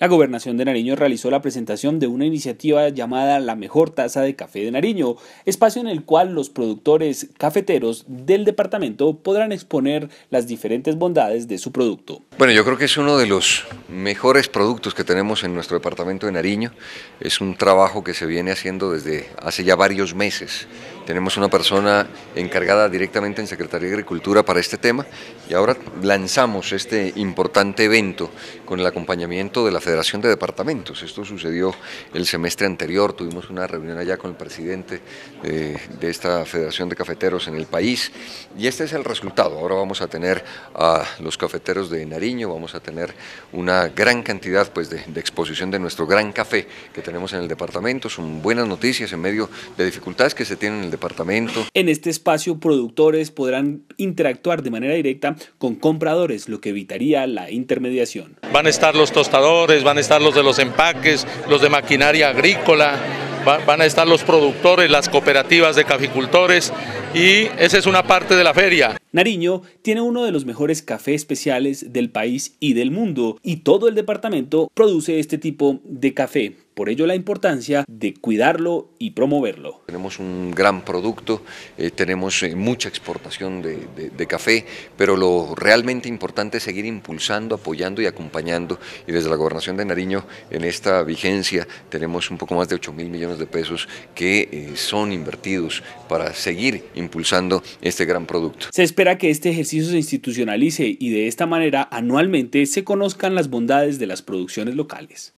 La gobernación de Nariño realizó la presentación de una iniciativa llamada La Mejor Taza de Café de Nariño, espacio en el cual los productores cafeteros del departamento podrán exponer las diferentes bondades de su producto. Bueno, yo creo que es uno de los mejores productos que tenemos en nuestro departamento de Nariño. Es un trabajo que se viene haciendo desde hace ya varios meses tenemos una persona encargada directamente en Secretaría de Agricultura para este tema y ahora lanzamos este importante evento con el acompañamiento de la Federación de Departamentos. Esto sucedió el semestre anterior, tuvimos una reunión allá con el presidente eh, de, esta Federación de Cafeteros en el país y este es el resultado. Ahora vamos a tener a los cafeteros de Nariño, vamos a tener una gran cantidad pues, de, de exposición de nuestro gran café que tenemos en el departamento. Son buenas noticias en medio de dificultades que se tienen en el departamento en este espacio, productores podrán interactuar de manera directa con compradores, lo que evitaría la intermediación. Van a estar los tostadores, van a estar los de los empaques, los de maquinaria agrícola, van a estar los productores, las cooperativas de caficultores y esa es una parte de la feria. Nariño tiene uno de los mejores cafés especiales del país y del mundo, y todo el departamento produce este tipo de café. Por ello la importancia de cuidarlo y promoverlo. Tenemos un gran producto, eh, tenemos eh, mucha exportación de, café, pero lo realmente importante es seguir impulsando, apoyando y acompañando. Y desde la Gobernación de Nariño, en esta vigencia, tenemos un poco más de 8 mil millones de pesos que eh, son invertidos para seguir impulsando este gran producto que este ejercicio se institucionalice y de esta manera anualmente se conozcan las bondades de las producciones locales.